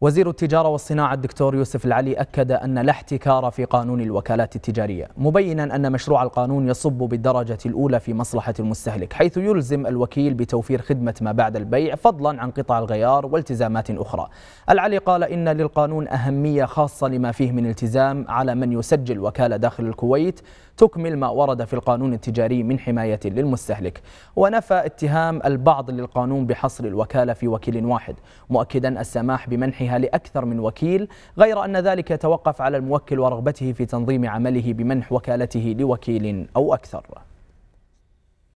وزير التجارة والصناعة الدكتور يوسف العلي أكد أن لا احتكار في قانون الوكالات التجارية مبينا أن مشروع القانون يصب بالدرجة الأولى في مصلحة المستهلك حيث يلزم الوكيل بتوفير خدمة ما بعد البيع فضلا عن قطع الغيار والتزامات أخرى العلي قال إن للقانون أهمية خاصة لما فيه من التزام على من يسجل وكالة داخل الكويت تكمل ما ورد في القانون التجاري من حماية للمستهلك ونفى اتهام البعض للقانون بحصر الوكالة في وكيل واحد مؤكدا السماح بمنحها تقديمها لأكثر من وكيل غير أن ذلك يتوقف على الموكل ورغبته في تنظيم عمله بمنح وكالته لوكيل أو أكثر